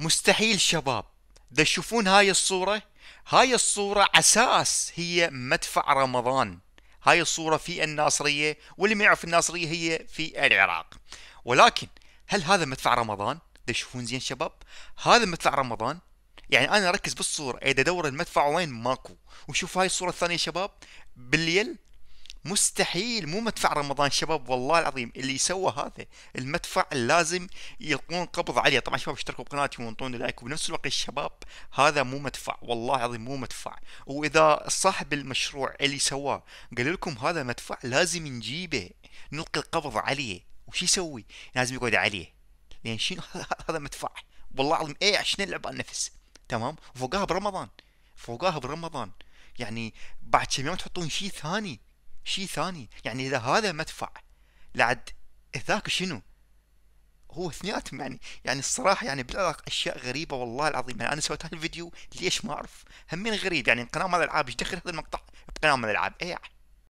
مستحيل شباب ده تشوفون هاي الصورة هاي الصورة أساس هي مدفع رمضان هاي الصورة في الناصرية واللي ما يعرف الناصرية هي في العراق ولكن هل هذا مدفع رمضان؟ ده تشوفون زين شباب هذا مدفع رمضان يعني انا اركز بالصورة اذا ادور المدفع وين ماكو وشوف هاي الصورة الثانية شباب بالليل مستحيل مو مدفع رمضان شباب والله العظيم اللي سوى هذا المدفع لازم يلقون قبض عليه طبعا شباب اشتركوا بقناتي وانطوني لايك وبنفس الوقت الشباب هذا مو مدفع والله العظيم مو مدفع واذا صاحب المشروع اللي سواه قال لكم هذا مدفع لازم نجيبه نلقي القبض عليه وش يسوي لازم يقعد عليه لان يعني شنو هذا مدفع والله العظيم ايه عشان نلعب على النفس تمام وفوقها برمضان فوقها برمضان يعني بعد كم يوم تحطون شيء ثاني شيء ثاني يعني اذا هذا مدفع لعد ذاك شنو هو اثنيناتهم يعني يعني الصراحه يعني بالعراق اشياء غريبه والله العظيم يعني انا سويت هذا الفيديو ليش ما اعرف همين غريب يعني قناه مال العاب ايش دخل هذا المقطع بقناه مال العاب ايه يعني